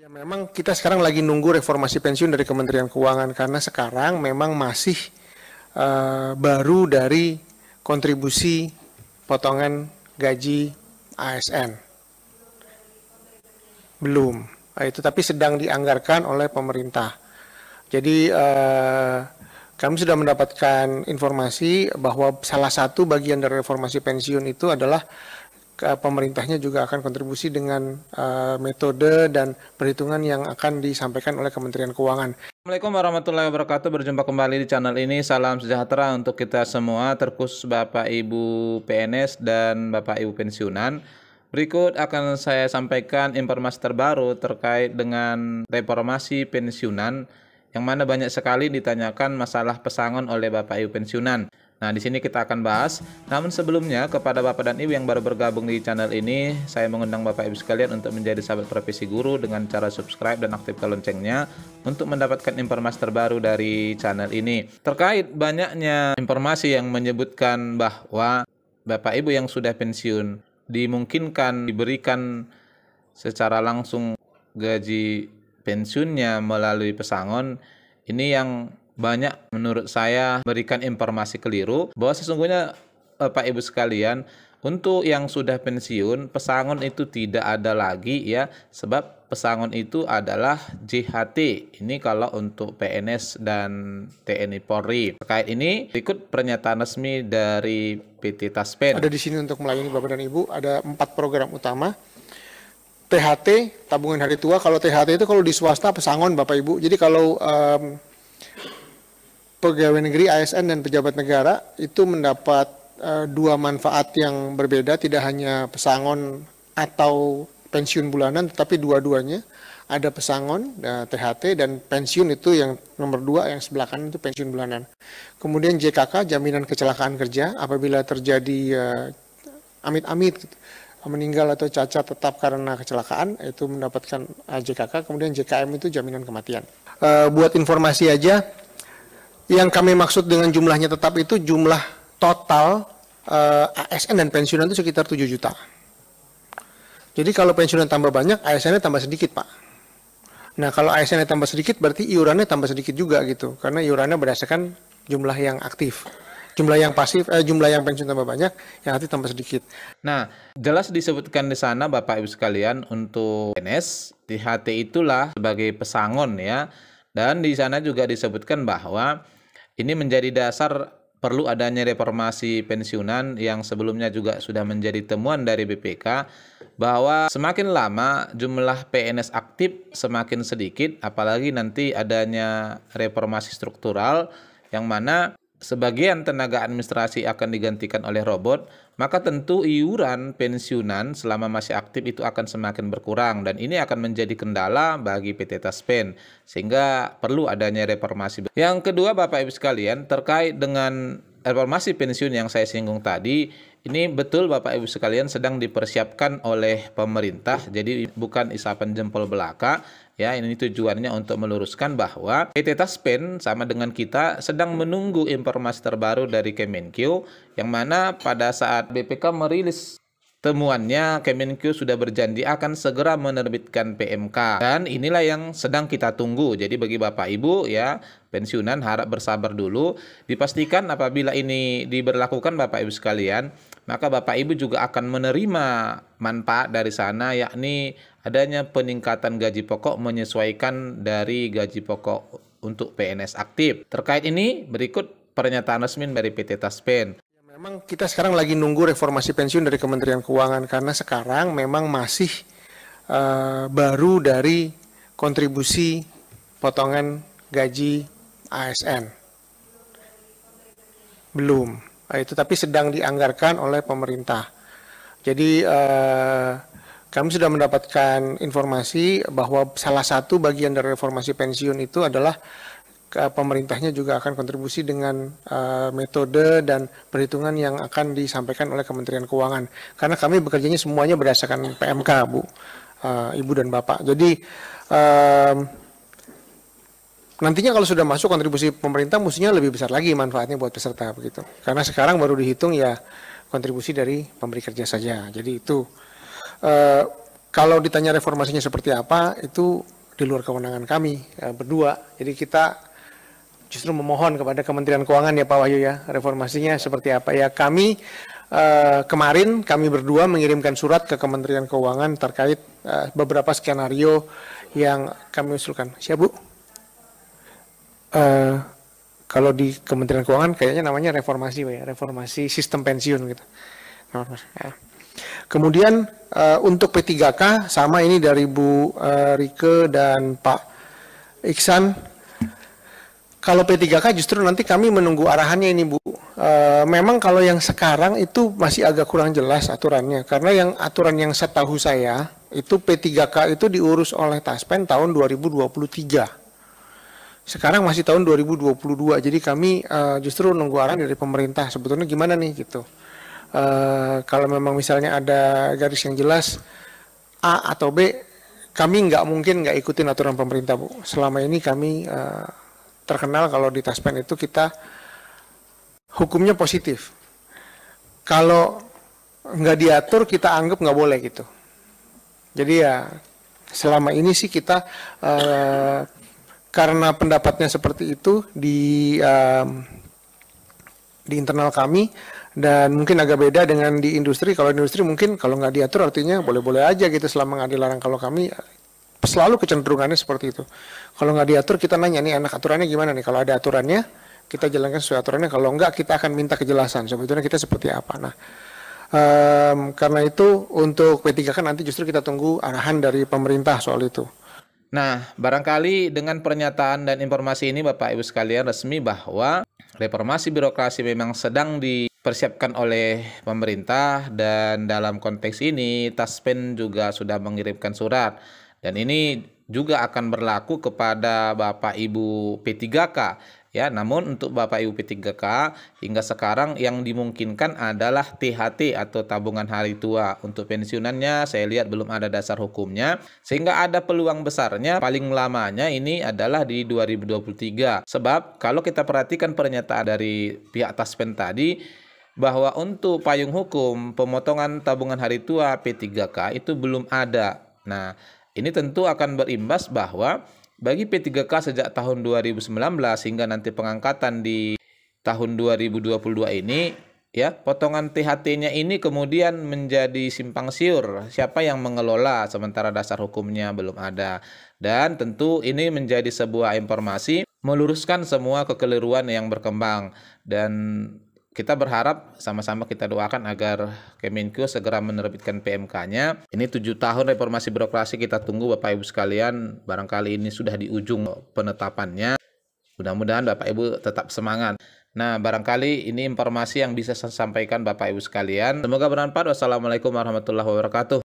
Ya memang kita sekarang lagi nunggu reformasi pensiun dari Kementerian Keuangan karena sekarang memang masih uh, baru dari kontribusi potongan gaji ASN. Belum. Nah, itu tapi sedang dianggarkan oleh pemerintah. Jadi uh, kami sudah mendapatkan informasi bahwa salah satu bagian dari reformasi pensiun itu adalah pemerintahnya juga akan kontribusi dengan uh, metode dan perhitungan yang akan disampaikan oleh Kementerian Keuangan. Assalamualaikum warahmatullahi wabarakatuh. Berjumpa kembali di channel ini. Salam sejahtera untuk kita semua, terkhusus Bapak Ibu PNS dan Bapak Ibu pensiunan. Berikut akan saya sampaikan informasi terbaru terkait dengan reformasi pensiunan yang mana banyak sekali ditanyakan masalah pesangon oleh Bapak Ibu pensiunan. Nah, di sini kita akan bahas. Namun sebelumnya, kepada Bapak dan Ibu yang baru bergabung di channel ini, saya mengundang Bapak Ibu sekalian untuk menjadi sahabat profesi guru dengan cara subscribe dan aktifkan loncengnya untuk mendapatkan informasi terbaru dari channel ini. Terkait banyaknya informasi yang menyebutkan bahwa Bapak Ibu yang sudah pensiun dimungkinkan diberikan secara langsung gaji pensiunnya melalui pesangon, ini yang banyak menurut saya berikan informasi keliru bahwa sesungguhnya Bapak eh, Ibu sekalian untuk yang sudah pensiun, pesangon itu tidak ada lagi ya, sebab pesangon itu adalah JHT. Ini kalau untuk PNS dan TNI Polri. Terkait ini, berikut pernyataan resmi dari PT Taspen. Ada di sini untuk melayani Bapak dan Ibu, ada empat program utama. THT, tabungan hari tua. Kalau THT itu kalau di swasta pesangon Bapak Ibu. Jadi kalau um, pegawai negeri ASN dan pejabat negara itu mendapat uh, dua manfaat yang berbeda tidak hanya pesangon atau pensiun bulanan tetapi dua-duanya ada pesangon uh, eh, THT dan pensiun itu yang nomor dua yang sebelah kanan itu pensiun bulanan kemudian JKK jaminan kecelakaan kerja apabila terjadi eh, amit-amit gitu, meninggal atau cacat tetap karena kecelakaan itu mendapatkan JKK kemudian JKM itu jaminan kematian buat informasi aja yang kami maksud dengan jumlahnya tetap itu jumlah total uh, eh, ASN dan pensiunan itu sekitar 7 juta. Jadi kalau pensiunan tambah banyak, ASN-nya tambah sedikit, Pak. Nah, kalau ASN-nya tambah sedikit, berarti iurannya tambah sedikit juga gitu. Karena iurannya berdasarkan jumlah yang aktif. Jumlah yang pasif, eh, jumlah yang pensiun tambah banyak, yang aktif tambah sedikit. Nah, jelas disebutkan di sana Bapak Ibu sekalian untuk PNS, di HT itulah sebagai pesangon ya. Dan di sana juga disebutkan bahwa ini menjadi dasar perlu adanya reformasi pensiunan yang sebelumnya juga sudah menjadi temuan dari BPK bahwa semakin lama jumlah PNS aktif semakin sedikit apalagi nanti adanya reformasi struktural yang mana sebagian tenaga administrasi akan digantikan oleh robot, maka tentu iuran pensiunan selama masih aktif itu akan semakin berkurang dan ini akan menjadi kendala bagi PT Taspen sehingga perlu adanya reformasi. Yang kedua Bapak Ibu sekalian terkait dengan reformasi pensiun yang saya singgung tadi ini betul Bapak Ibu sekalian sedang dipersiapkan oleh pemerintah jadi bukan isapan jempol belaka Ya, ini tujuannya untuk meluruskan bahwa PT Taspen sama dengan kita sedang menunggu informasi terbaru dari Kemenkyu yang mana pada saat BPK merilis Temuannya, Kemenkyu sudah berjanji akan segera menerbitkan PMK dan inilah yang sedang kita tunggu. Jadi bagi Bapak Ibu ya, pensiunan harap bersabar dulu. Dipastikan apabila ini diberlakukan Bapak Ibu sekalian, maka Bapak Ibu juga akan menerima manfaat dari sana yakni adanya peningkatan gaji pokok menyesuaikan dari gaji pokok untuk PNS aktif. Terkait ini berikut pernyataan resmi dari PT Taspen. Memang kita sekarang lagi nunggu reformasi pensiun dari Kementerian Keuangan karena sekarang memang masih uh, baru dari kontribusi potongan gaji ASN. Belum. itu eh, tapi sedang dianggarkan oleh pemerintah. Jadi uh, kami sudah mendapatkan informasi bahwa salah satu bagian dari reformasi pensiun itu adalah eh, pemerintahnya juga akan kontribusi dengan uh, metode dan perhitungan yang akan disampaikan oleh Kementerian Keuangan. Karena kami bekerjanya semuanya berdasarkan PMK, Bu, uh, Ibu dan Bapak. Jadi uh, nantinya kalau sudah masuk kontribusi pemerintah mestinya lebih besar lagi manfaatnya buat peserta begitu. Karena sekarang baru dihitung ya kontribusi dari pemberi kerja saja. Jadi itu Eh, kalau ditanya reformasinya seperti apa, itu di luar kewenangan kami eh, berdua. Jadi kita justru memohon kepada Kementerian Keuangan ya Pak Wahyu ya, reformasinya seperti apa. Ya kami eh, kemarin kami berdua mengirimkan surat ke Kementerian Keuangan terkait eh, beberapa skenario yang kami usulkan. Siap Bu? Eh, kalau di Kementerian Keuangan kayaknya namanya reformasi ya, reformasi sistem pensiun gitu. Reformasi, ya. Kemudian uh, untuk P3K sama ini dari Bu uh, Rike dan Pak Iksan. Kalau P3K justru nanti kami menunggu arahannya ini Bu. Uh, memang kalau yang sekarang itu masih agak kurang jelas aturannya karena yang aturan yang setahu saya itu P3K itu diurus oleh Taspen tahun 2023 sekarang masih tahun 2022 jadi kami uh, justru nunggu arahan dari pemerintah sebetulnya gimana nih gitu uh, kalau memang misalnya ada garis yang jelas A atau B, kami nggak mungkin nggak ikutin aturan pemerintah bu. Selama ini kami uh, terkenal kalau di Taspen itu kita hukumnya positif. Kalau nggak diatur kita anggap nggak boleh gitu. Jadi ya selama ini sih kita uh, karena pendapatnya seperti itu di di internal kami dan mungkin agak beda dengan di industri kalau di industri mungkin kalau nggak diatur artinya boleh-boleh aja gitu selama nggak dilarang kalau kami ya, selalu kecenderungannya seperti itu kalau nggak diatur kita nanya nih anak aturannya gimana nih kalau ada aturannya kita jalankan sesuai aturannya kalau nggak kita akan minta kejelasan sebetulnya kita seperti apa nah um, karena itu untuk P3K kan nanti justru kita tunggu arahan dari pemerintah soal itu Nah, barangkali dengan pernyataan dan informasi ini Bapak Ibu sekalian resmi bahwa reformasi birokrasi memang sedang di persiapkan oleh pemerintah dan dalam konteks ini Taspen juga sudah mengirimkan surat dan ini juga akan berlaku kepada Bapak Ibu P3K ya namun untuk Bapak Ibu P3K hingga sekarang yang dimungkinkan adalah THT atau tabungan hari tua untuk pensiunannya saya lihat belum ada dasar hukumnya sehingga ada peluang besarnya paling lamanya ini adalah di 2023 sebab kalau kita perhatikan pernyataan dari pihak Taspen tadi bahwa untuk payung hukum pemotongan tabungan hari tua P3K itu belum ada. Nah, ini tentu akan berimbas bahwa bagi P3K sejak tahun 2019 hingga nanti pengangkatan di tahun 2022 ini ya potongan THT-nya ini kemudian menjadi simpang siur siapa yang mengelola sementara dasar hukumnya belum ada dan tentu ini menjadi sebuah informasi meluruskan semua kekeliruan yang berkembang dan kita berharap sama-sama kita doakan agar Kemenkeu segera menerbitkan PMK-nya. Ini tujuh tahun reformasi birokrasi kita tunggu Bapak Ibu sekalian. Barangkali ini sudah di ujung penetapannya. Mudah-mudahan Bapak Ibu tetap semangat. Nah, barangkali ini informasi yang bisa saya sampaikan Bapak Ibu sekalian. Semoga bermanfaat. Wassalamualaikum warahmatullahi wabarakatuh.